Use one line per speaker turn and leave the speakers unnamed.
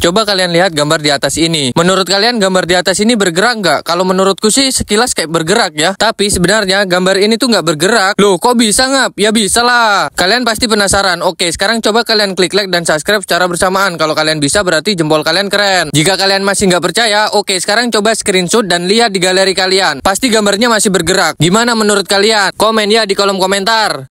Coba kalian lihat gambar di atas ini. Menurut kalian gambar di atas ini bergerak nggak? Kalau menurutku sih sekilas kayak bergerak ya. Tapi sebenarnya gambar ini tuh nggak bergerak. Loh kok bisa ngap? Ya bisa lah. Kalian pasti penasaran. Oke sekarang coba kalian klik like dan subscribe secara bersamaan. Kalau kalian bisa berarti jempol kalian keren. Jika kalian masih nggak percaya, oke sekarang coba screenshot dan lihat di galeri kalian. Pasti gambarnya masih bergerak. Gimana menurut kalian? Komen ya di kolom komentar.